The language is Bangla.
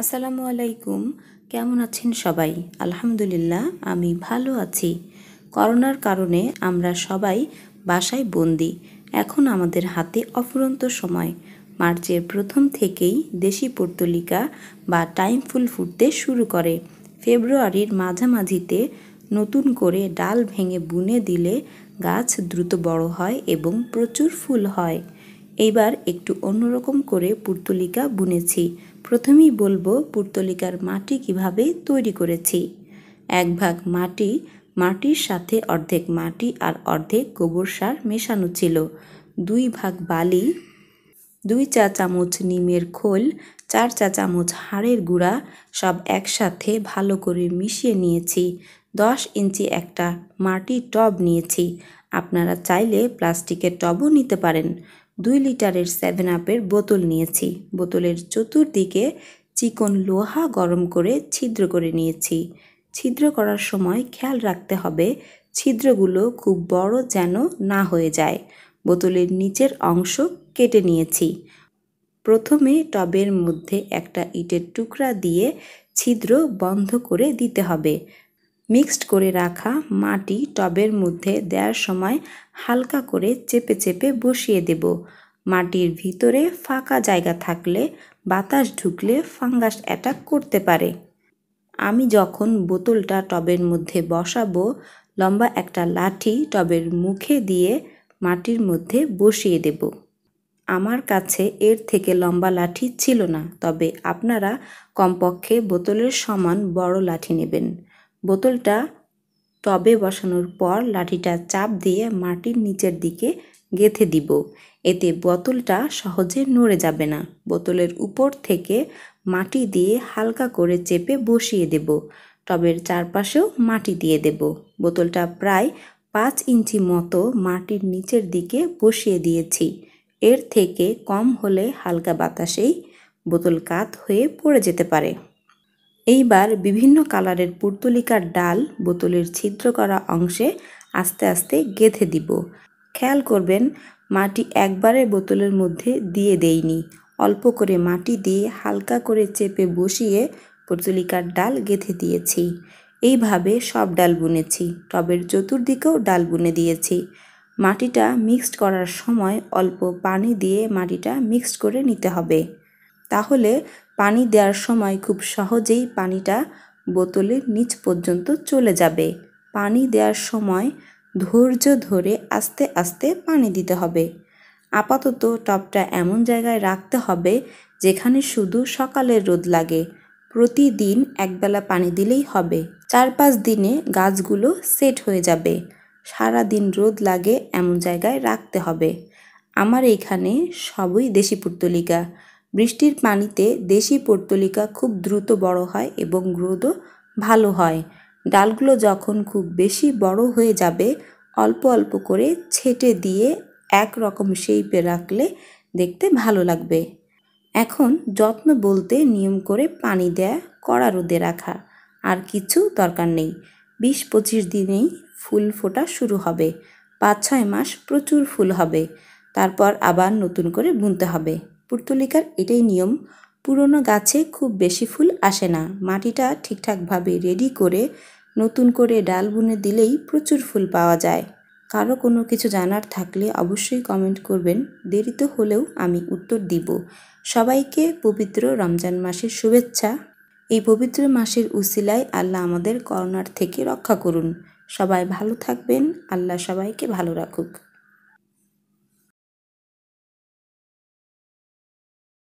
আসসালামু আলাইকুম কেমন আছেন সবাই আলহামদুলিল্লাহ আমি ভালো আছি করোনার কারণে আমরা সবাই বাসায় বন্দি এখন আমাদের হাতে অফুরন্ত সময় মার্চের প্রথম থেকেই দেশি পর্তলিকা বা টাইম ফুল ফুটতে শুরু করে ফেব্রুয়ারির মাঝামাঝিতে নতুন করে ডাল ভেঙে বুনে দিলে গাছ দ্রুত বড় হয় এবং প্রচুর ফুল হয় এইবার একটু অন্যরকম করে পুর্তলিকা বুনেছি প্রথমেই বলবো পুর্তলিকার মাটি কিভাবে তৈরি করেছি এক ভাগ মাটি মাটির সাথে অর্ধেক মাটি আর অর্ধেক গোবর সার মেশানো ছিল দুই ভাগ বালি দুই চা চামচ নিমের খোল চার চা চামচ হাড়ের গুঁড়া সব একসাথে ভালো করে মিশিয়ে নিয়েছি দশ ইঞ্চি একটা মাটির টব নিয়েছি আপনারা চাইলে প্লাস্টিকের টবও নিতে পারেন দুই লিটারের সেভেন আপের বোতল নিয়েছি বোতলের চতুর্দিকে চিকন লোহা গরম করে ছিদ্র করে নিয়েছি ছিদ্র করার সময় খেয়াল রাখতে হবে ছিদ্রগুলো খুব বড় যেন না হয়ে যায় বোতলের নিচের অংশ কেটে নিয়েছি প্রথমে টবের মধ্যে একটা ইটের টুকরা দিয়ে ছিদ্র বন্ধ করে দিতে হবে মিক্সড করে রাখা মাটি টবের মধ্যে দেওয়ার সময় হালকা করে চেপে চেপে বসিয়ে দেব মাটির ভিতরে ফাঁকা জায়গা থাকলে বাতাস ঢুকলে ফাঙ্গাস অ্যাটাক করতে পারে আমি যখন বোতলটা টবের মধ্যে বসাবো লম্বা একটা লাঠি টবের মুখে দিয়ে মাটির মধ্যে বসিয়ে দেব আমার কাছে এর থেকে লম্বা লাঠি ছিল না তবে আপনারা কমপক্ষে বোতলের সমান বড় লাঠি নেবেন বোতলটা টবে বসানোর পর লাঠিটা চাপ দিয়ে মাটির নিচের দিকে গেথে দিব এতে বোতলটা সহজে নড়ে যাবে না বোতলের উপর থেকে মাটি দিয়ে হালকা করে চেপে বসিয়ে দেব টবের চারপাশেও মাটি দিয়ে দেব বোতলটা প্রায় পাঁচ ইঞ্চি মতো মাটির নিচের দিকে বসিয়ে দিয়েছি এর থেকে কম হলে হালকা বাতাসেই বোতল কাত হয়ে পড়ে যেতে পারে এইবার বিভিন্ন কালারের পুর্তলিকার ডাল বোতলের ছিদ্র করা অংশে আস্তে আস্তে গেঁথে দিব খেয়াল করবেন মাটি একবারে বোতলের মধ্যে দিয়ে দেইনি অল্প করে মাটি দিয়ে হালকা করে চেপে বসিয়ে পুর্তলিকার ডাল গেঁথে দিয়েছি এইভাবে সব ডাল বুনেছি টবের চতুর্দিকেও ডাল বুনে দিয়েছি মাটিটা মিক্সড করার সময় অল্প পানি দিয়ে মাটিটা মিক্সড করে নিতে হবে তাহলে পানি দেওয়ার সময় খুব সহজেই পানিটা বোতলের নিচ পর্যন্ত চলে যাবে পানি দেওয়ার সময় ধৈর্য ধরে আস্তে আস্তে পানি দিতে হবে আপাতত টবটা এমন জায়গায় রাখতে হবে যেখানে শুধু সকালের রোদ লাগে প্রতিদিন একবেলা পানি দিলেই হবে চার পাঁচ দিনে গাছগুলো সেট হয়ে যাবে সারা দিন রোদ লাগে এমন জায়গায় রাখতে হবে আমার এখানে সবই দেশি পুর্তলিকা বৃষ্টির পানিতে দেশি পর্তলিকা খুব দ্রুত বড় হয় এবং গ্রোদও ভালো হয় ডালগুলো যখন খুব বেশি বড় হয়ে যাবে অল্প অল্প করে ছেটে দিয়ে এক রকম শেপে রাখলে দেখতে ভালো লাগবে এখন যত্ন বলতে নিয়ম করে পানি দেয়া কড়া রোদে রাখা আর কিছু দরকার নেই বিশ পঁচিশ দিনেই ফুল ফোটা শুরু হবে পাঁচ ছয় মাস প্রচুর ফুল হবে তারপর আবার নতুন করে বুনতে হবে পুর্তলিকার এটাই নিয়ম পুরনো গাছে খুব বেশি ফুল আসে না মাটিটা ঠিকঠাকভাবে রেডি করে নতুন করে ডাল বুনে দিলেই প্রচুর ফুল পাওয়া যায় কারো কোনো কিছু জানার থাকলে অবশ্যই কমেন্ট করবেন দেরিতে হলেও আমি উত্তর দিব সবাইকে পবিত্র রমজান মাসের শুভেচ্ছা এই পবিত্র মাসের উসিলায় আল্লাহ আমাদের করোনার থেকে রক্ষা করুন সবাই ভালো থাকবেন আল্লাহ সবাইকে ভালো রাখুক